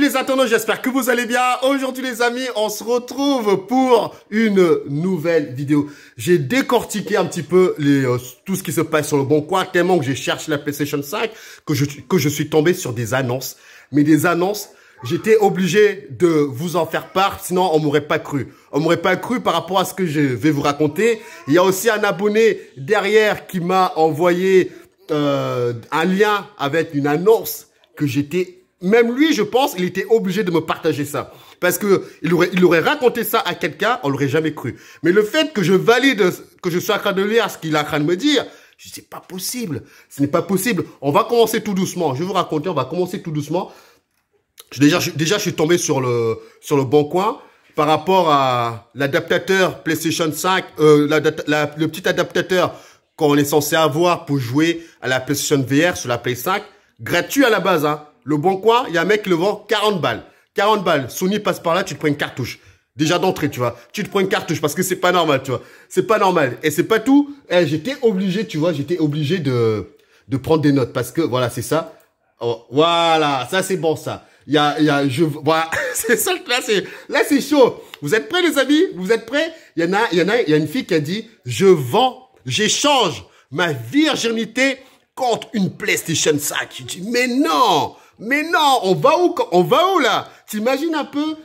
les attendants, j'espère que vous allez bien. Aujourd'hui les amis, on se retrouve pour une nouvelle vidéo. J'ai décortiqué un petit peu les, euh, tout ce qui se passe sur le bon coin, tellement que j'ai cherche la PlayStation 5, que je, que je suis tombé sur des annonces. Mais des annonces, j'étais obligé de vous en faire part, sinon on m'aurait pas cru. On m'aurait pas cru par rapport à ce que je vais vous raconter. Il y a aussi un abonné derrière qui m'a envoyé euh, un lien avec une annonce que j'étais même lui, je pense, il était obligé de me partager ça. Parce que il aurait, il aurait raconté ça à quelqu'un, on l'aurait jamais cru. Mais le fait que je valide, que je sois en train de lire ce qu'il est en train de me dire, je dis, pas possible. Ce n'est pas possible. On va commencer tout doucement. Je vais vous raconter, on va commencer tout doucement. déjà, je, déjà, je suis tombé sur le, sur le bon coin par rapport à l'adaptateur PlayStation 5, euh, le petit adaptateur qu'on est censé avoir pour jouer à la PlayStation VR sur la PlayStation 5, gratuit à la base, hein. Le bon coin, il y a un mec qui le vend 40 balles. 40 balles, Sony passe par là, tu te prends une cartouche. Déjà d'entrée, tu vois. Tu te prends une cartouche parce que c'est pas normal, tu vois. C'est pas normal. Et c'est pas tout. Eh, j'étais obligé, tu vois, j'étais obligé de, de prendre des notes parce que voilà, c'est ça. Oh, voilà, ça c'est bon ça. Il y a, il y a, je, voilà, c'est ça. Là c'est, là c'est chaud. Vous êtes prêts les amis Vous êtes prêts Il y en a, il y en a, il y a une fille qui a dit, je vends, j'échange ma virginité contre une PlayStation 5. Je dis, mais non mais non, on va où On va où là T'imagines un peu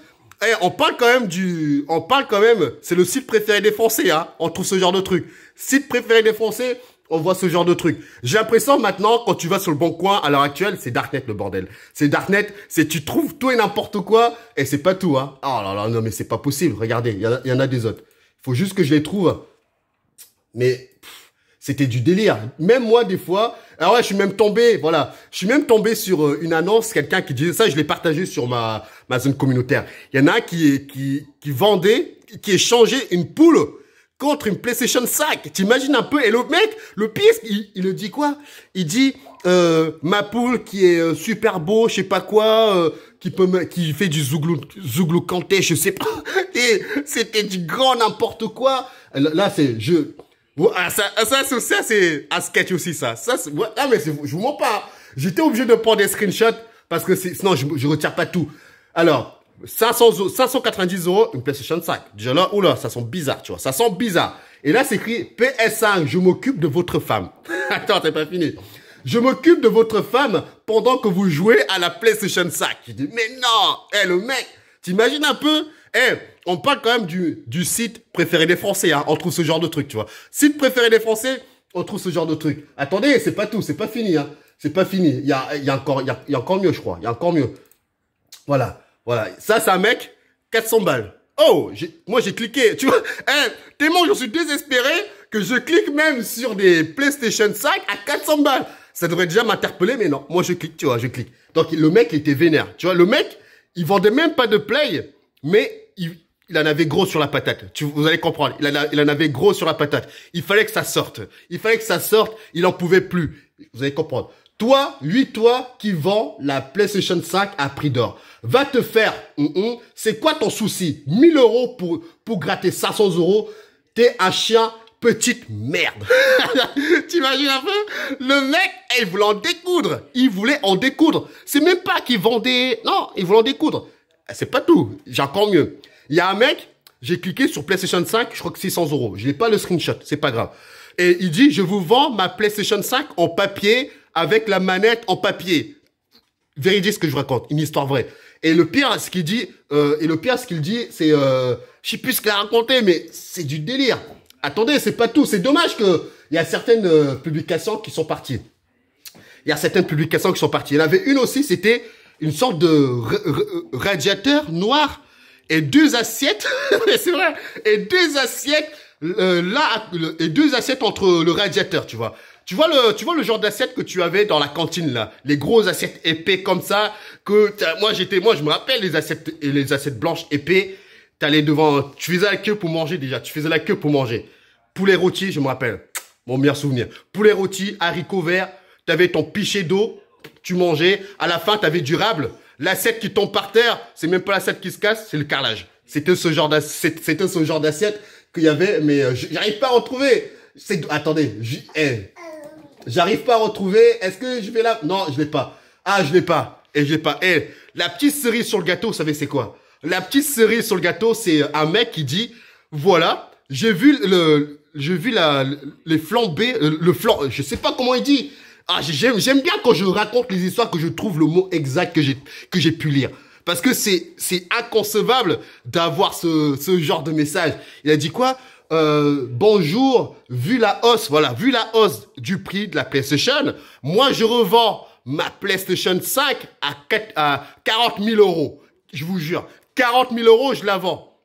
eh, on parle quand même du, on parle quand même, c'est le site préféré des Français, hein. On trouve ce genre de trucs. Site préféré des Français, on voit ce genre de trucs. J'ai l'impression maintenant, quand tu vas sur le bon coin, à l'heure actuelle, c'est Darknet le bordel. C'est Darknet, c'est tu trouves tout et n'importe quoi, et c'est pas tout, hein. Oh là là, non mais c'est pas possible. Regardez, il y, en a des autres. Il Faut juste que je les trouve. Mais, c'était du délire. Même moi, des fois, Alors ah ouais, je suis même tombé, voilà, je suis même tombé sur euh, une annonce, quelqu'un qui disait ça, je l'ai partagé sur ma, ma zone communautaire. Il y en a qui, qui, qui vendait, qui échangeait une poule contre une PlayStation 5. T'imagines un peu Et le mec, le piste, il, il le dit quoi Il dit euh, ma poule qui est euh, super beau, je sais pas quoi, qui peut qui fait du zouglou zouglou canté, je sais pas. Et c'était du grand n'importe quoi. Là, c'est je ah, ça, ça, ah, ça, ça c'est un sketch aussi, ça. ça ouais, ah, mais je vous mens pas. J'étais obligé de prendre des screenshots parce que sinon, je ne retire pas tout. Alors, 500, 590 euros, une PlayStation 5. Déjà là, oula, ça sent bizarre, tu vois. Ça sent bizarre. Et là, c'est écrit PS5, je m'occupe de votre femme. Attends, t'es pas fini. Je m'occupe de votre femme pendant que vous jouez à la PlayStation 5. Je dis, mais non! elle eh, le mec! T'imagines un peu? Eh, on parle quand même du, site préféré des Français. Hein. On trouve ce genre de truc, tu vois. Site préféré des Français, on trouve ce genre de truc. Attendez, c'est pas tout, c'est pas fini. Hein. C'est pas fini. Il y a, encore, encore mieux, je crois. Il y a encore mieux. Voilà, voilà. Ça, c'est un mec, 400 balles. Oh, moi j'ai cliqué, tu vois. Eh, tellement je suis désespéré que je clique même sur des PlayStation 5 à 400 balles. Ça devrait déjà m'interpeller, mais non. Moi je clique, tu vois, je clique. Donc le mec il était vénère. Tu vois, le mec, il vendait même pas de play, mais il, en avait gros sur la patate. Tu, vous allez comprendre. Il en, avait gros sur la patate. Il fallait que ça sorte. Il fallait que ça sorte. Il en pouvait plus. Vous allez comprendre. Toi, lui, toi, qui vends la PlayStation 5 à prix d'or, va te faire, hum, hum, c'est quoi ton souci 1000 euros pour, pour gratter 500 euros, t'es un chien petite merde. T'imagines un peu Le mec, il voulait en découdre. Il voulait en découdre. C'est même pas qu'il vendait, non, il voulait en découdre. C'est pas tout. J'ai encore mieux. Il y a un mec, j'ai cliqué sur PlayStation 5, je crois que 600 euros. Je n'ai pas le screenshot, c'est pas grave. Et il dit, je vous vends ma PlayStation 5 en papier avec la manette en papier. Véridique ce que je raconte, une histoire vraie. Et le pire, ce qu'il dit, euh, et le pire, ce qu'il dit, c'est, euh, je sais plus ce qu'il a raconté, mais c'est du délire. Attendez, c'est pas tout. C'est dommage que il y a certaines euh, publications qui sont parties. Il y a certaines publications qui sont parties. Il y en avait une aussi, c'était une sorte de radiateur noir et deux assiettes, c'est vrai, et deux assiettes euh, là et deux assiettes entre le radiateur, tu vois. Tu vois le tu vois le genre d'assiette que tu avais dans la cantine là, les grosses assiettes épais comme ça que moi j'étais moi je me rappelle les assiettes les assiettes blanches épais, t'allais devant tu faisais la queue pour manger déjà, tu faisais la queue pour manger. Poulet rôti, je me rappelle. Mon meilleur souvenir. Poulet rôti, haricots verts, t'avais ton pichet d'eau tu mangeais, à la fin, tu avais durable. L'assiette qui tombe par terre, c'est même pas l'assiette qui se casse, c'est le carrelage. C'était ce genre d'assiette, c'était ce genre d'assiette qu'il y avait, mais euh, j'arrive pas à retrouver. C'est, attendez, eh, j'arrive pas à retrouver. Est-ce que je vais là? Non, je vais pas. Ah, je l'ai pas. Et eh, je l'ai pas. Eh, la petite cerise sur le gâteau, vous savez c'est quoi? La petite cerise sur le gâteau, c'est euh, un mec qui dit, voilà, j'ai vu le, j'ai vu la, les flambées, euh, le, flan, je sais pas comment il dit, ah, j'aime, j'aime bien quand je raconte les histoires que je trouve le mot exact que j'ai, que j'ai pu lire. Parce que c'est, c'est inconcevable d'avoir ce, ce genre de message. Il a dit quoi? Euh, bonjour, vu la hausse, voilà, vu la hausse du prix de la PlayStation, moi je revends ma PlayStation 5 à, à 40 000 euros. Je vous jure, 40 000 euros, je la vends.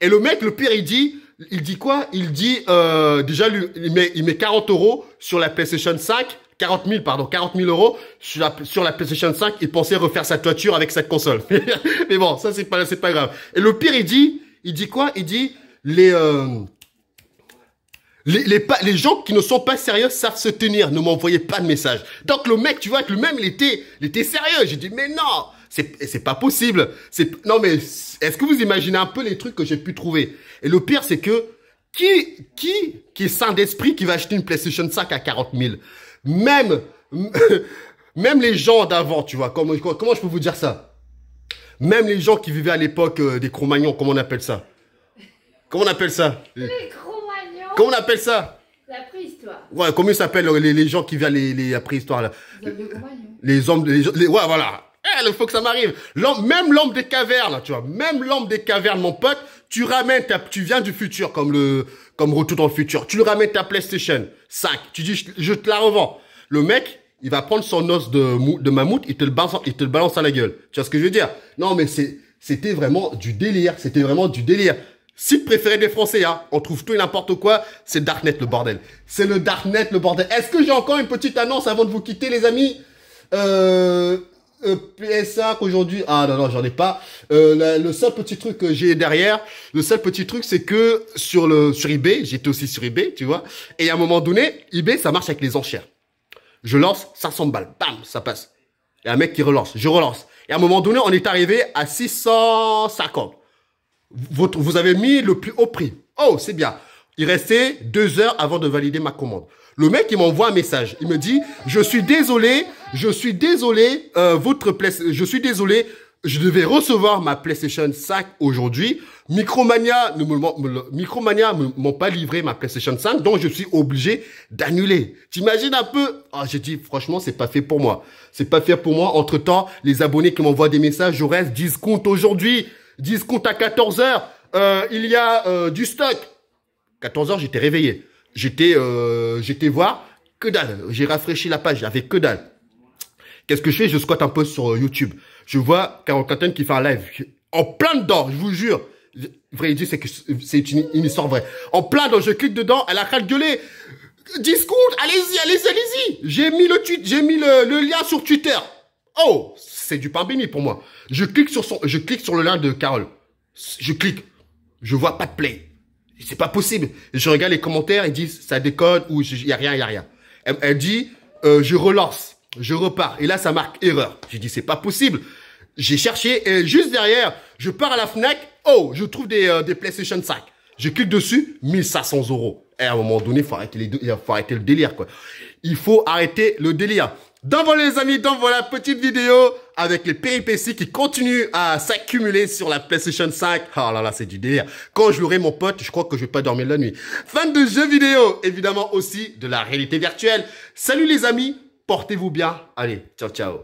Et le mec, le pire, il dit, il dit quoi Il dit, euh, déjà, il, met, il met 40 euros sur la PlayStation 5, 40 000, pardon, 40 000 euros sur la, sur la PlayStation 5. Il pensait refaire sa toiture avec cette console. Mais bon, ça, c'est pas, c'est pas grave. Et le pire, il dit, il dit quoi? Il dit, les, euh, les, les, les, gens qui ne sont pas sérieux savent se tenir. Ne m'envoyez pas de message. Donc, le mec, tu vois, que le même, il était, il était sérieux. J'ai dit, mais non! C'est pas possible. C'est non mais est-ce que vous imaginez un peu les trucs que j'ai pu trouver Et le pire c'est que qui qui qui est sain d'esprit qui va acheter une PlayStation 5 à 40 000 même, même les gens d'avant, tu vois, comment, comment je peux vous dire ça Même les gens qui vivaient à l'époque euh, des Cro-Magnons, comment on appelle ça Comment on appelle ça Les Cro-Magnons Comment on appelle ça La préhistoire. Ouais, comment ils s'appellent les, les, gens qui viennent, les, la préhistoire là Les hommes magnon Les hommes de... Les, ouais, voilà. Eh, il faut que ça m'arrive. Même l'homme des cavernes, tu vois, même l'homme des cavernes, mon pote, tu ramènes, ta, tu viens du futur, comme le, comme Retour dans le futur. Tu le ramènes ta PlayStation 5. Tu dis, je, te la revends. Le mec, il va prendre son os de, de mammouth, il te le balance, il te le balance à la gueule. Tu vois ce que je veux dire? Non, mais c'est, c'était vraiment du délire. C'était vraiment du délire. Site préféré des Français, hein. On trouve tout et n'importe quoi. C'est Darknet, le bordel. C'est le Darknet, le bordel. Est-ce que j'ai encore une petite annonce avant de vous quitter, les amis? Euh, E PS5 qu'aujourd'hui, ah non, non, j'en ai pas. Euh, le seul petit truc que j'ai derrière, le seul petit truc, c'est que sur le sur eBay, j'étais aussi sur eBay, tu vois. Et à un moment donné, eBay, ça marche avec les enchères. Je lance 500 balles, bam, ça passe. Et un mec qui relance, je relance. Et à un moment donné, on est arrivé à 650. vous avez mis le plus haut prix. Oh, c'est bien. Il restait deux heures avant de valider ma commande. Le mec, il m'envoie un message. Il me dit, je suis désolé, je suis désolé, euh, votre je suis désolé, je devais recevoir ma PlayStation 5 aujourd'hui. Micromania ne m'a Micromania m'ont pas livré ma PlayStation 5, donc je suis obligé d'annuler. T'imagines un peu ah, j'ai dit franchement, c'est pas fait pour moi. C'est pas fait pour moi. Entre temps, les abonnés qui m'envoient des messages, je reste comptes aujourd'hui, 10 comptes à 14 heures. Euh, il y a euh, du stock. 14 heures, j'étais réveillé. J'étais, j'étais voir que dalle. J'ai rafraîchi la page, j'avais que dalle. Qu'est-ce que je fais Je squatte un peu sur euh, YouTube. Je vois Carole Quentin qui fait un live. En plein dedans, je vous jure. Vrai dit, c'est que c'est une, histoire vraie. En plein dedans, je clique dedans, elle a de gueuler. Discord, allez-y, allez-y, allez-y. J'ai mis le tweet, j'ai mis le, lien sur Twitter. Oh, c'est du pain pour moi. Je clique sur son, je clique sur le lien de Carole. Je clique. Je vois pas de play. C'est pas possible. Je regarde les commentaires, ils disent ça déconne ou il y a rien, il y a rien. Elle, dit euh, je relance. Je repars. Et là, ça marque erreur. J'ai dit, c'est pas possible. J'ai cherché et juste derrière, je pars à la Fnac. Oh, je trouve des, euh, des PlayStation 5. Je clique dessus, 1500 euros. Et à un moment donné, il faut arrêter le délire, quoi. Il faut arrêter le délire. Donc voilà, les amis, donc voilà, petite vidéo avec les péripéties qui continuent à s'accumuler sur la PlayStation 5. Oh ah là là, c'est du délire. Quand je l'aurai, mon pote, je crois que je vais pas dormir la nuit. Fin de jeu vidéo, évidemment aussi de la réalité virtuelle. Salut les amis, Portez-vous bien. Allez, ciao, ciao.